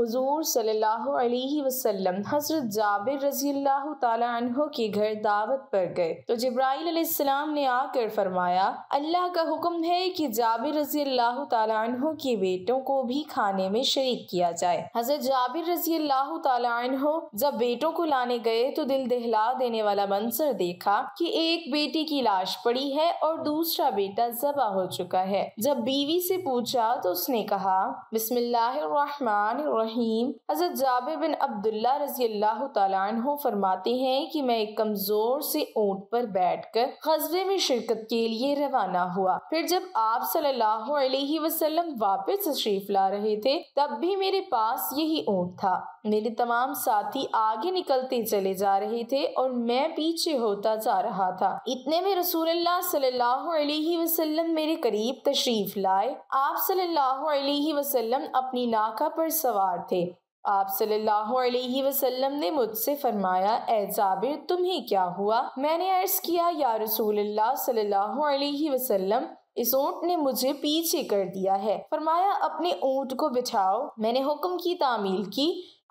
हुजूर सल्लल्लाहु अलैहि वसल्लम हज़रत जाबिर रजी अल्लाह तह के घर दावत पर गए तो जब्राईलम ने आकर फरमाया अल्लाह का हुक्म है कि जाबिर रजी अल्लाह तह के बेटों को भी खाने में शरीक किया जाए हज़रत जाबिर रजी अल्लाह तह जब बेटों को लाने गए तो दिल दहला देने वाला मंसर देखा कि एक बेटी की लाश पड़ी है और दूसरा बेटा जबा हो चुका है जब बीवी से पूछा तो उसने कहा बिस्मिल्लाह रहीम हज़रत जाबिर बिन अब्दुल्ला रजी अल्लाह तु फरमाते हैं कि मैं एक कमज़ोर से ऊँट पर बैठ कर गजबे में शिरकत के लिए रवाना हुआ फिर जब आप सल्लल्लाहु अलैहि वसल्लम वापस तशरीफ ला रहे थे तब भी मेरे पास यही ऊँट था मेरे तमाम साथी आगे निकलते चले जा रहे थे और मैं पीछे होता जा रहा था इतने में रसूल सल्लाह वसलम मेरे करीब तशरीफ लाए आप सल्लाम अपनी नाका पर सवार सवार थे आप सल्लल्लाहु अलैहि वसल्लम ने मुझसे फरमाया ए तुम्हें क्या हुआ मैंने अर्ज़ किया या रसूल सल्लल्लाहु अलैहि वसल्लम इस ऊँट ने मुझे पीछे कर दिया है फरमाया अपने ऊँट को बिठाओ मैंने हुक्म की तामील की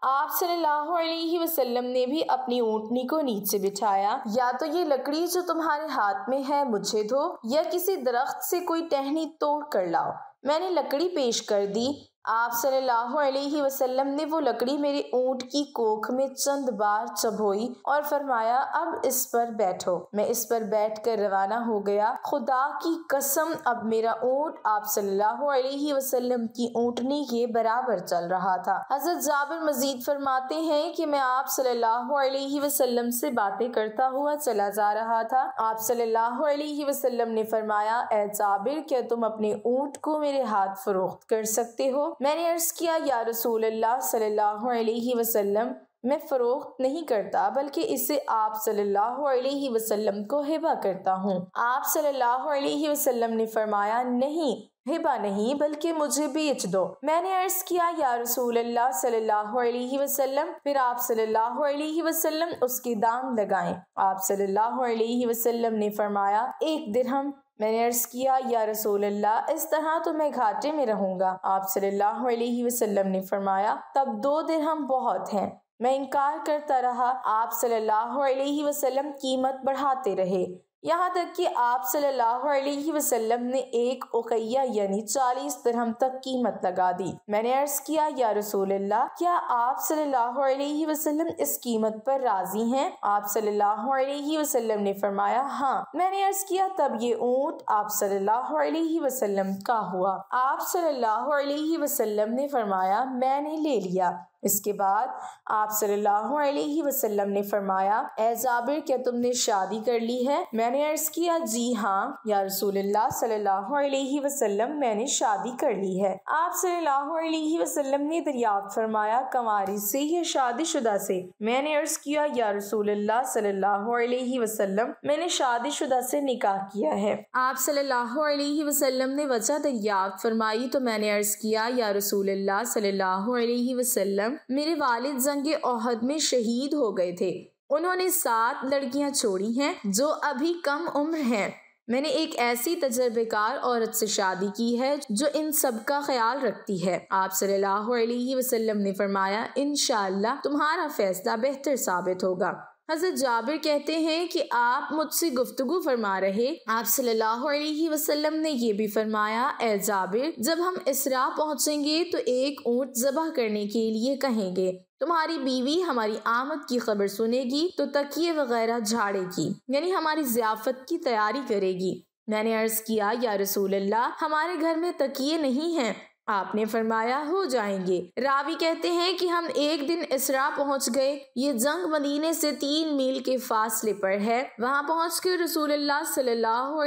आप सल्लल्लाहु अलैहि वसल्लम ने भी अपनी ऊँटनी को नीचे बिठाया या तो ये लकड़ी जो तुम्हारे हाथ में है मुझे दो या किसी दरख्त से कोई टहनी तोड़ कर लाओ मैंने लकड़ी पेश कर दी आप सल्लल्लाहु अलैहि वसल्लम ने वो लकड़ी मेरे ऊँट की कोख में चंद बार चबोई और फरमाया अब इस पर बैठो मैं इस पर बैठकर रवाना हो गया खुदा की कसम अब मेरा ऊँट आप सल्लल्लाहु अलैहि वसल्लम की ऊँटनी के बराबर चल रहा था हजरत जाबिर मजीद फरमाते हैं कि मैं आप सल्लल्लाहु अलैहि वसल्लम से बातें करता हुआ चला जा रहा था आप सल्लल्लाहु अलैहि वसल्लम ने फरमाया ए जाबिर क्या तुम अपने ऊँट को मेरे हाथ फरोख्त कर सकते हो मैंने अर्ज़ किया या रसूल अल्लाह सल्लल्लाहु अलैहि वसल्लम मैं फ़रोख्त नहीं करता बल्कि इसे आप सल्लल्लाहु अलैहि वसल्लम को हिबा करता हूँ आप सल्लल्लाहु अलैहि वसल्लम ने फरमाया नहीं हिबा नहीं बल्कि मुझे बेच दो मैंने अर्ज किया या रसूल अल्लाह सल्लल्लाहु अलैहि वसल्लम फिर आप सल्लल्लाहु अलैहि वसल्लम उसके दाम लगाएं आप सल्लल्लाहु अलैहि वसल्लम ने फरमाया एक दिरहम मैंने अर्ज़ किया या रसूल अल्लाह इस तरह तो मैं घाटे में रहूँगा आप सल्लल्लाहु अलैहि वसल्लम ने फरमाया तब दो दिन हम बहुत हैं मैं इनकार करता रहा आप सल्लल्लाहु अलैहि वसल्लम कीमत बढ़ाते रहे यहाँ तक कि आप सल्लल्लाहु अलैहि वसल्लम ने एक उकैया यानी चालीस दरहम तक कीमत लगा दी मैंने अर्ज किया या रसूल अल्लाह क्या आप सल्लल्लाहु अलैहि वसल्लम इस कीमत पर राजी हैं आप सल्लल्लाहु अलैहि वसल्लम ने फरमाया हाँ मैंने अर्ज किया तब ये ऊँट आप सल्लल्लाहु अलैहि वसल्लम का हुआ आप सल्लल्लाहु अलैहि वसल्लम ने फरमाया मैंने ले लिया इसके बाद आप सल्लल्लाहु अलैहि वसल्लम ने फरमाया ए जाबिर क्या तुमने शादी कर ली है मैंने अर्ज किया जी हाँ या रसूलुल्लाह सल्लल्लाहु अलैहि वसल्लम मैंने शादी कर ली है आप सल्लल्लाहु अलैहि वसल्लम ने दरियाफ्त फरमाया कमारी से या शादी शुदा से मैंने अर्ज किया या रसूलुल्लाह सल्लल्लाहु अलैहि वसल्लम मैंने शादीशुदा से निकाह किया है आप सल्लल्लाहु अलैहि वसल्लम ने वजह दरियाफ्त फरमाई तो मैंने अर्ज किया या रसूलुल्लाह सल्लल्लाहु अलैहि वसल्लम महरम मेरे वालिद जंग ओहद में शहीद हो गए थे उन्होंने सात लड़कियां छोड़ी हैं जो अभी कम उम्र हैं मैंने एक ऐसी तजर्बेकार औरत से शादी की है जो इन सब का ख्याल रखती है आप सल्लल्लाहु अलैहि वसल्लम ने फरमाया इन तुम्हारा फैसला बेहतर साबित होगा हज़रत जाबिर कहते हैं कि आप मुझसे गुफ्तगु फरमा रहे आप सल्लल्लाहु अलैहि वसल्लम ने यह भी फरमाया ए जाबिर जब हम इसरा पहुँचेंगे तो एक ऊँट जबह करने के लिए कहेंगे तुम्हारी बीवी हमारी आमद की खबर सुनेगी तो तकिए वगैरह झाड़ेगी यानी हमारी जियाफत की तैयारी करेगी मैंने अर्ज़ किया या रसूल अल्लाह हमारे घर में तकिए नहीं हैं आपने फरमाया हो जाएंगे रावी कहते हैं कि हम एक दिन इसरा पहुंच गए ये जंग मदीने से तीन मील के फासले पर है वहां पहुँच कर रसूल सल्लल्लाहु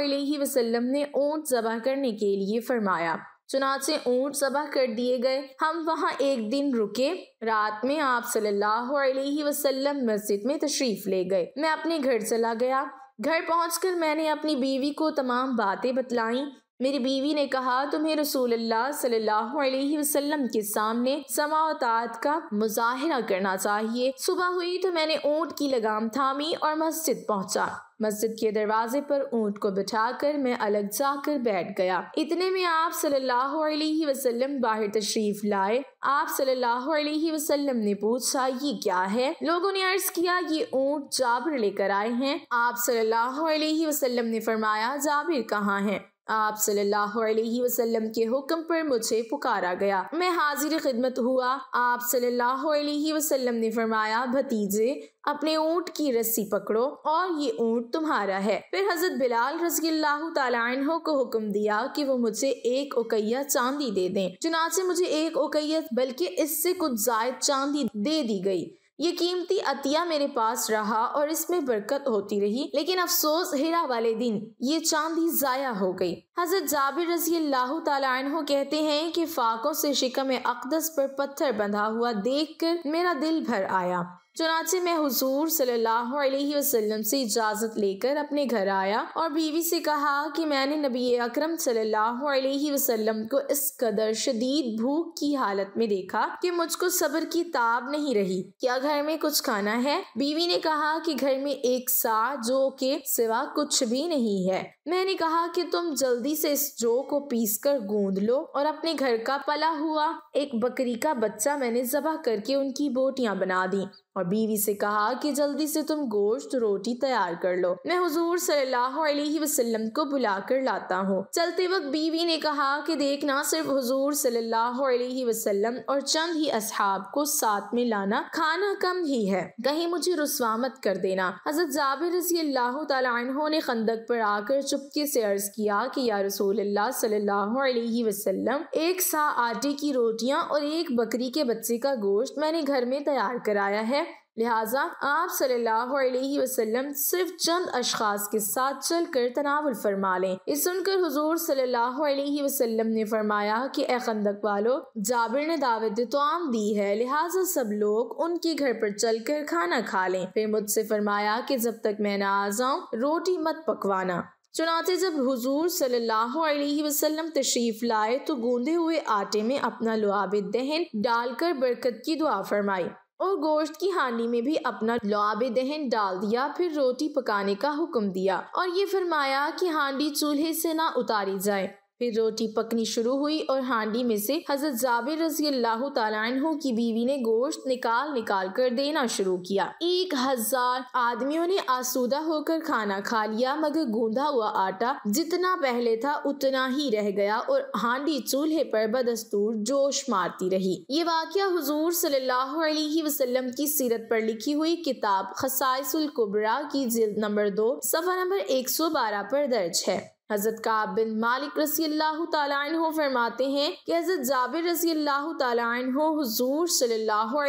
ने ऊंट जबह करने के लिए फरमाया चुनाचे ऊंट जबह कर दिए गए हम वहाँ एक दिन रुके रात में आप सल्लल्लाहु अलैहि वसल्लम मस्जिद में तशरीफ ले गए मैं अपने घर चला गया घर पहुंचकर मैंने अपनी बीवी को तमाम बातें बतलाईं मेरी बीवी ने कहा तुम्हें रसूल सल्लल्लाहु वसल्लम के सामने समात का मुजाहरा करना चाहिए सुबह हुई तो मैंने ऊँट की लगाम थामी और मस्जिद पहुँचा मस्जिद के दरवाजे पर ऊँट को बिठाकर मैं अलग जाकर बैठ गया इतने में आप सल्लल्लाहु अलैहि वसल्लम बाहर तशरीफ लाए आप सल्लल्लाहु अलैहि वसल्लम ने पूछा ये क्या है लोगों ने अर्ज किया ये ऊँट जाबिर लेकर आए हैं आप सल्लल्लाहु अलैहि वसल्लम ने फरमाया जाबिर कहाँ है आप सल्लल्लाहु अलैहि वसल्लम के हुक्म पर मुझे पुकारा गया मैं हाजिर खिदमत हुआ आप सल्लल्लाहु अलैहि वसल्लम ने फरमाया भतीजे अपने ऊँट की रस्सी पकड़ो और ये ऊँट तुम्हारा है फिर हजरत बिलाल रजील्ला को हुक्म दिया कि वो मुझे एक उकैया चांदी दे दें चुनाचे मुझे एक उकैया बल्कि इससे कुछ जायद चांदी दे दी गई ये कीमती अतिया मेरे पास रहा और इसमें बरकत होती रही लेकिन अफसोस हिरा वाले दिन ये चांदी जाया हो गई हजरत जाबिर रजी अल्लाह तहो कहते हैं कि फाकों से शिकम अकदस पर पत्थर बंधा हुआ देख कर मेरा दिल भर आया चुनाचे में हुजूर सल्लल्लाहु अलैहि वसल्लम से इजाज़त लेकर अपने घर आया और बीवी से कहा कि मैंने नबी अकरम सल्लल्लाहु अलैहि वसल्लम को इस कदर शदीद भूख की हालत में देखा कि मुझको सब्र की ताब नहीं रही क्या घर में कुछ खाना है बीवी ने कहा कि घर में एक सा जो के सिवा कुछ भी नहीं है मैंने कहा कि तुम जल्दी से इस जो को पीस कर गूंद लो और अपने घर का पला हुआ एक बकरी का बच्चा मैंने जबह करके उनकी बोटियाँ बना दी और बीवी से कहा कि जल्दी से तुम गोश्त रोटी तैयार कर लो मैं हुजूर सल्लल्लाहु अलैहि वसल्लम को बुला कर लाता हूँ चलते वक्त बीवी ने कहा कि देखना सिर्फ हुजूर सल्लल्लाहु अलैहि वसल्लम और चंद ही असहाब को साथ में लाना खाना कम ही है कहीं मुझे रसवा मत कर देना हजरत जाबिर रजी अल्लाह तहों ने खंदक पर आकर चुपके से अर्ज किया कि या रसूल अल्लाह सल्लल्लाहु अलैहि वसल्लम एक सा आटे की रोटियाँ और एक बकरी के बच्चे का गोश्त मैंने घर में तैयार कराया है लिहाजा आप सल्लल्लाहु अलैहि वसल्लम सिर्फ चंद अशास के साथ चल कर तनावल फरमा लें इस सुनकर हजूर सल्लल्लाहु अलैहि वसल्लम ने फरमाया कि ए खंदक वालो जाबिर ने दावत तो आम दी है लिहाजा सब लोग उनके घर पर चल कर खाना खा लें फिर मुझसे फरमाया कि जब तक मैं ना आ जाऊँ रोटी मत पकवाना चुनाते जब हुजूर सल्लल्लाहु अलैहि वसल्लम तशरीफ लाए तो गूंदे हुए आटे में अपना लुआब दहन डालकर बरकत की दुआ फरमाई और गोश्त की हांडी में भी अपना लुआब दहन डाल दिया फिर रोटी पकाने का हुक्म दिया और ये फरमाया कि हांडी चूल्हे से ना उतारी जाए फिर रोटी पकनी शुरू हुई और हांडी में से हजरत जाबिर रजी अल्लाह तु की बीवी ने गोश्त निकाल निकाल कर देना शुरू किया एक हजार आदमियों ने आसूदा होकर खाना खा लिया मगर गूंधा हुआ आटा जितना पहले था उतना ही रह गया और हांडी चूल्हे पर बदस्तूर जोश मारती रही ये वाक्य हजूर सल्लाम की सीरत पर लिखी हुई किताब खसाइसुल कुबरा की जिल्द नंबर दो सफा नंबर बारह पर दर्ज है हज़रत काब बिन मालिक रसी अल्लाह तु फरमाते हैं कि हज़रत जाबिर रसी अल्लाह तु हजूर सल्लल्लाहु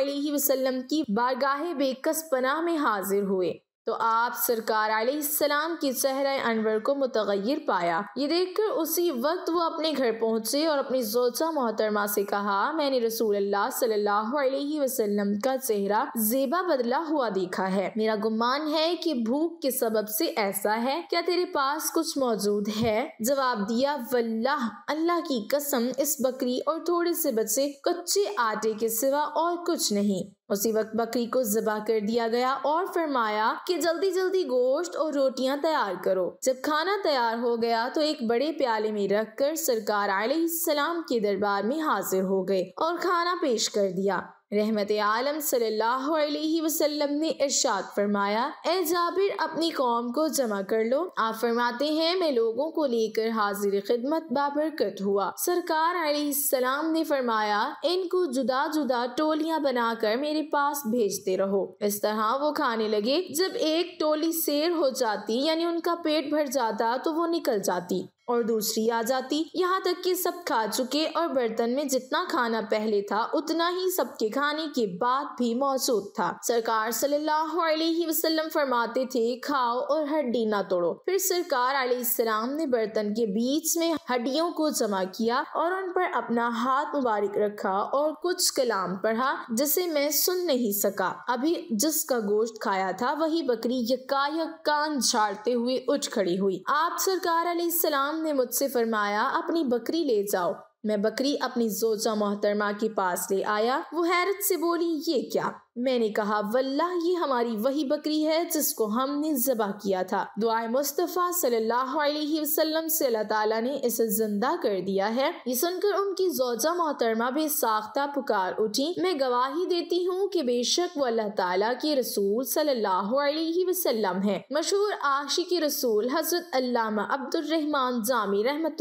की बारगाह बेकस पनाह में हाजिर हुए तो आप सरकार आलाम की सहर अनवर को मुतगैर पाया ये देखकर उसी वक्त वो अपने घर पहुँचे और अपनी जोजा मोहतरमा से कहा मैंने रसूल अल्लाह का चेहरा जेबा बदला हुआ देखा है मेरा गुमान है कि भूख के सबब से ऐसा है क्या तेरे पास कुछ मौजूद है जवाब दिया वल्लाह अल्लाह की कसम इस बकरी और थोड़े से बच्चे कच्चे आटे के सिवा और कुछ नहीं उसी वक्त बकरी को जबा कर दिया गया और फरमाया कि जल्दी जल्दी गोश्त और रोटियां तैयार करो जब खाना तैयार हो गया तो एक बड़े प्याले में रख कर सरकार सलाम के दरबार में हाजिर हो गए और खाना पेश कर दिया रहमत आलम वसल्लम ने इर्शाद फरमाया ए जाबिर अपनी कौम को जमा कर लो आप फरमाते हैं मैं लोगों को लेकर हाजिर खिदमत बाबरकत हुआ सरकार सलाम ने फरमाया इनको जुदा जुदा टोलियां बनाकर मेरे पास भेजते रहो इस तरह वो खाने लगे जब एक टोली शेर हो जाती यानी उनका पेट भर जाता तो वो निकल जाती और दूसरी आ जाती यहाँ तक कि सब खा चुके और बर्तन में जितना खाना पहले था उतना ही सबके खाने के बाद भी मौजूद था सरकार सल्लल्लाहु अलैहि वसल्लम फरमाते थे खाओ और हड्डी ना तोड़ो फिर सरकार अलैहिस्सलाम ने बर्तन के बीच में हड्डियों को जमा किया और उन पर अपना हाथ मुबारक रखा और कुछ कलाम पढ़ा जिसे मैं सुन नहीं सका अभी जिसका गोश्त खाया था वही बकरी यकायक कान झाड़ते हुए उठ खड़ी हुई आप सरकार अलैहिस्सलाम गुलाम ने मुझसे फरमाया अपनी बकरी ले जाओ मैं बकरी अपनी जोजा मोहतरमा के पास ले आया वो हैरत से बोली ये क्या मैंने कहा वल्लाह ये हमारी वही बकरी है जिसको हमने जबा किया था दुआ मुस्तफ़ा सल्लल्लाहु अलैहि वसल्लम से अल्लाह ताला ने इसे जिंदा कर दिया है ये सुनकर उनकी जोजा मोहतरमा भी साख्ता पुकार उठी मैं गवाही देती हूँ कि बेशक वो अल्लाह ताला के रसूल सल्लल्लाहु अलैहि वसल्लम है मशहूर आशी के रसूल हजरत अल्लामा अब्दुलरहमान जामी रहमत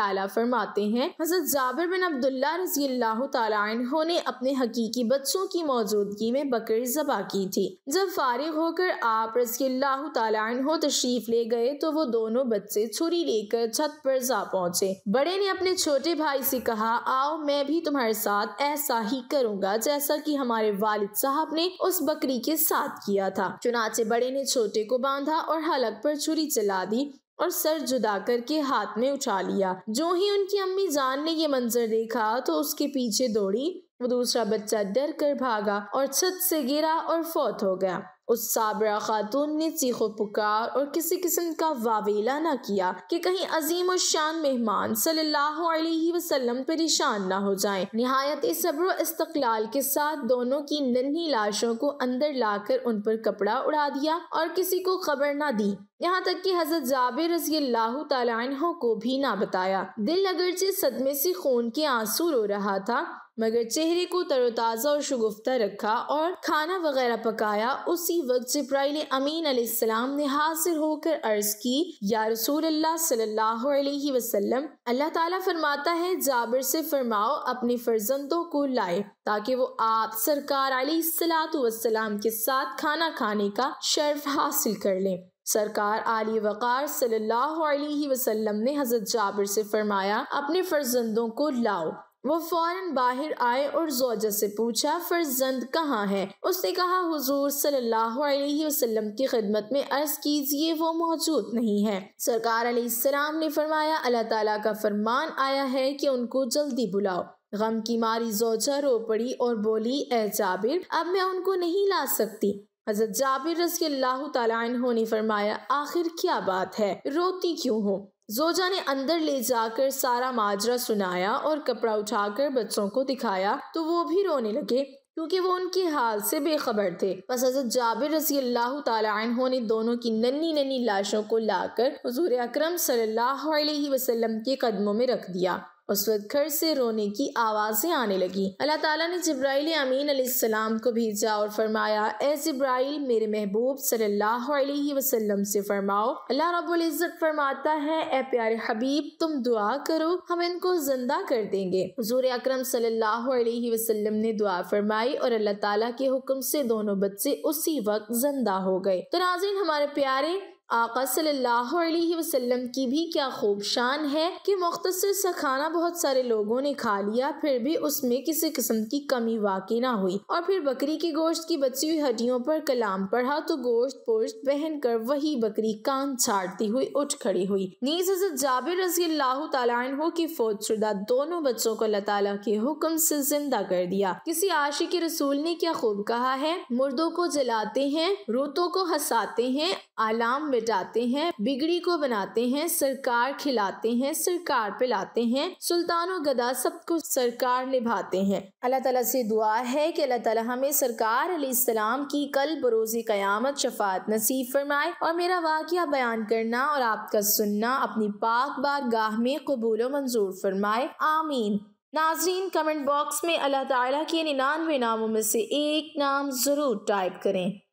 ताला फरमाते हैं हजरत जाबिर बिन अब्दुल्ला रजी अल्लाह तला ने अपने हकीकी बच्चों की मौजूद मौजूदगी में बकर जबा की थी जब फारिग होकर आप रजील्लाह तु तशरीफ ले गए तो वो दोनों बच्चे छुरी लेकर छत पर जा पहुँचे बड़े ने अपने छोटे भाई से कहा आओ मैं भी तुम्हारे साथ ऐसा ही करूँगा जैसा की हमारे वालिद साहब ने उस बकरी के साथ किया था चुनाचे बड़े ने छोटे को बांधा और हलक पर छुरी चला दी और सर जुदा करके हाथ में उठा लिया जो ही उनकी अम्मी जान ने ये मंजर देखा तो उसके पीछे दौड़ी दूसरा बच्चा डर कर भागा और छत से गिरा और फौत हो गया उस साबरा खातून ने चीखो पुकार और किसी किस्म का वावेला ना किया कि कहीं अजीम और शान मेहमान सल्लल्लाहु अलैहि वसल्लम परेशान ना हो जाएं। नहायत सब्र इस्तकलाल के साथ दोनों की नन्ही लाशों को अंदर लाकर उन पर कपड़ा उड़ा दिया और किसी को खबर ना दी यहाँ तक कि हजरत जाबिर रजी अल्लाह तहों को भी ना बताया दिल अगरचे सदमे से खून के आंसू रो रहा था मगर चेहरे को तरोताज़ा और शगुफ्ता रखा और खाना वगैरह पकाया उसी उसी वक्त जब्राइल अमीन अलैहिस्सलाम ने हाजिर होकर अर्ज की या रसूल अल्लाह सल्लल्लाहु अलैहि वसल्लम अल्लाह ताला फरमाता है जाबिर से फरमाओ अपने फर्जंदों को लाए ताकि वो आप सरकार अलैहिस्सलाम के साथ खाना खाने का शर्फ हासिल कर लें सरकार आली वक़ार सल्लल्लाहु अलैहि वसल्लम ने हज़रत जाबिर से फरमाया अपने फर्जंदों को लाओ वो फौरन बाहर आए और जोजा से पूछा फर्जंद कहाँ है उसने कहा हुजूर सल्लल्लाहु अलैहि वसल्लम की खिदमत में अर्ज कीजिए वो मौजूद नहीं है सरकार सलाम ने फरमाया अल्लाह ताला का फरमान आया है कि उनको जल्दी बुलाओ गम की मारी जोजा रो पड़ी और बोली ए जाबिर अब मैं उनको नहीं ला सकती हजरत जाबिर रजी अल्लाह तु ने फरमाया आखिर क्या बात है रोती क्यों हो जोजा ने अंदर ले जाकर सारा माजरा सुनाया और कपड़ा उठाकर बच्चों को दिखाया तो वो भी रोने लगे क्योंकि वो उनके हाल से बेखबर थे बस हजरत जाबिर रजी अल्लाह तला ने दोनों की नन्नी नन्नी लाशों को लाकर हजूर अक्रम सल्लल्लाहु अलैहि के कदमों में रख दिया उस वक्त घर से रोने की आवाज़ें आने लगी अल्लाह ताला ने जब्राइल अमीन अलैहिस्सलाम को भेजा और फरमाया ए जब्राइल मेरे महबूब सल्लल्लाहु अलैहि वसल्लम से फरमाओ अल्लाह रब्बुल इज़्ज़त फरमाता है ए प्यारे हबीब तुम दुआ करो हम इनको जिंदा कर देंगे हजूर अक्रम सल्लल्लाहु अलैहि वसल्लम ने दुआ फरमाई और अल्लाह ताला के हुक्म से दोनों बच्चे उसी वक्त जिंदा हो गए तो नाजिन हमारे प्यारे आका सल्लल्लाहु अलैहि वसल्लम की भी क्या खूब शान है कि मुख्तर सा खाना बहुत सारे लोगों ने खा लिया फिर भी उसमें किसी किस्म की कमी वाकई ना हुई और फिर बकरी के गोश्त की बची हुई हड्डियों पर कलाम पढ़ा तो गोश्त पोश्त पहन कर वही बकरी कान छाड़ती हुई उठ खड़ी हुई नीज हजरत जाबिर रजी अल्लाह तु की फौज शुदा दोनों बच्चों को अल्लाह तला के हुक्म से जिंदा कर दिया किसी आशी के रसूल ने क्या खूब कहा है मुर्दों को जलाते हैं रोतों को हंसाते हैं आलाम में मिटाते हैं बिगड़ी को बनाते हैं सरकार खिलाते हैं सरकार पिलाते हैं सुल्तान और गदा सबको सरकार निभाते हैं अल्लाह तला से दुआ है कि अल्लाह तला हमें सरकार अलैहिस्सलाम की कल बरोज़ी क़यामत शफात नसीब फरमाए और मेरा वाक़ बयान करना और आपका सुनना अपनी पाक बार गाह में कबूल मंजूर फरमाए आमीन नाजरीन कमेंट बॉक्स में अल्लाह ताला के निन्यानवे नामों में से एक नाम ज़रूर टाइप करें